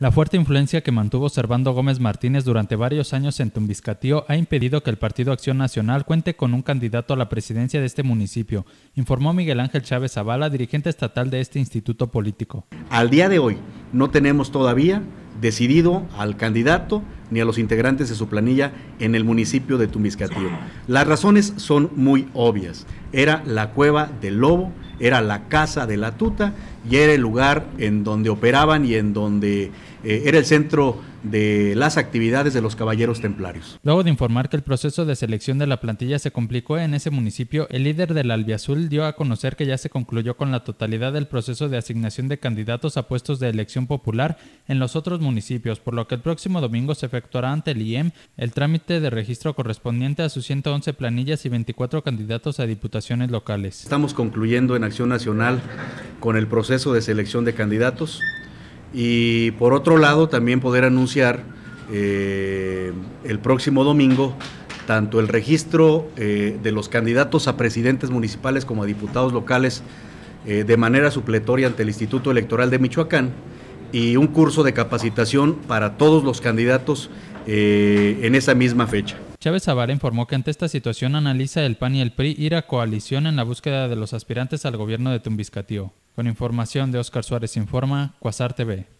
La fuerte influencia que mantuvo Servando Gómez Martínez durante varios años en Tumbiscatío ha impedido que el Partido Acción Nacional cuente con un candidato a la presidencia de este municipio, informó Miguel Ángel Chávez Zavala, dirigente estatal de este instituto político. Al día de hoy no tenemos todavía decidido al candidato ni a los integrantes de su planilla en el municipio de Tumiscatío. Las razones son muy obvias. Era la cueva del lobo, era la casa de la tuta y era el lugar en donde operaban y en donde eh, era el centro de las actividades de los caballeros templarios. Luego de informar que el proceso de selección de la plantilla se complicó en ese municipio, el líder del Albiazul dio a conocer que ya se concluyó con la totalidad del proceso de asignación de candidatos a puestos de elección popular en los otros municipios, por lo que el próximo domingo se efectuará ante el IEM el trámite de registro correspondiente a sus 111 planillas y 24 candidatos a diputaciones locales. Estamos concluyendo en Acción Nacional con el proceso de selección de candidatos. Y por otro lado, también poder anunciar eh, el próximo domingo tanto el registro eh, de los candidatos a presidentes municipales como a diputados locales eh, de manera supletoria ante el Instituto Electoral de Michoacán y un curso de capacitación para todos los candidatos en esa misma fecha. Chávez Zavara informó que ante esta situación analiza el PAN y el PRI ir a coalición en la búsqueda de los aspirantes al gobierno de Tumbiscatío. Con información de Oscar Suárez Informa, Cuasar TV.